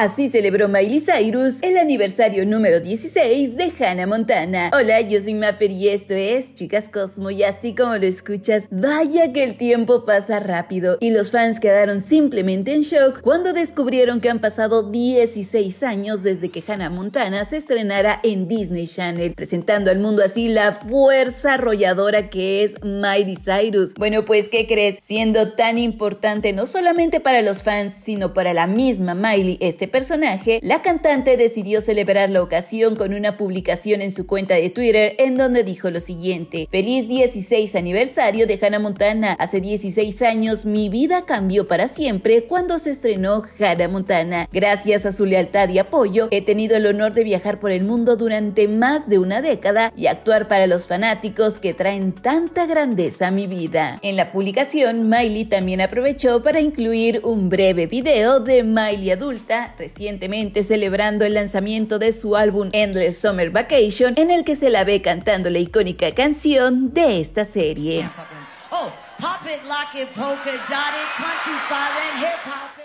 Así celebró Miley Cyrus el aniversario número 16 de Hannah Montana. Hola, yo soy Maffer y esto es Chicas Cosmo y así como lo escuchas, vaya que el tiempo pasa rápido y los fans quedaron simplemente en shock cuando descubrieron que han pasado 16 años desde que Hannah Montana se estrenara en Disney Channel, presentando al mundo así la fuerza arrolladora que es Miley Cyrus. Bueno, pues ¿qué crees? Siendo tan importante no solamente para los fans, sino para la misma Miley este personaje, la cantante decidió celebrar la ocasión con una publicación en su cuenta de Twitter en donde dijo lo siguiente: Feliz 16 aniversario de Hannah Montana. Hace 16 años mi vida cambió para siempre cuando se estrenó Hannah Montana. Gracias a su lealtad y apoyo, he tenido el honor de viajar por el mundo durante más de una década y actuar para los fanáticos que traen tanta grandeza a mi vida. En la publicación, Miley también aprovechó para incluir un breve video de Miley adulta recientemente celebrando el lanzamiento de su álbum Endless Summer Vacation, en el que se la ve cantando la icónica canción de esta serie.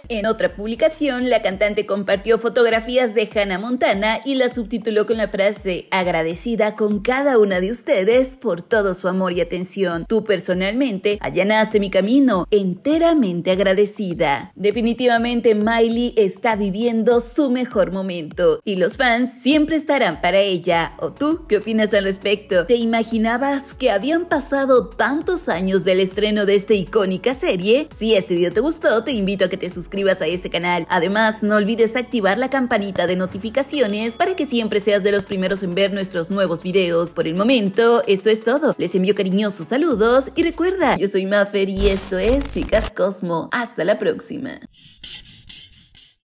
En otra publicación, la cantante compartió fotografías de Hannah Montana y la subtituló con la frase agradecida con cada una de ustedes por todo su amor y atención. Tú personalmente allanaste mi camino, enteramente agradecida. Definitivamente Miley está viviendo su mejor momento y los fans siempre estarán para ella. ¿O tú qué opinas al respecto? ¿Te imaginabas que habían pasado tantos años del estreno de esta icónica serie? Si este video te gustó, te invito a que te suscribas a este canal. Además, no olvides activar la campanita de notificaciones para que siempre seas de los primeros en ver nuestros nuevos videos. Por el momento, esto es todo. Les envío cariñosos saludos y recuerda, yo soy Maffer y esto es Chicas Cosmo. Hasta la próxima.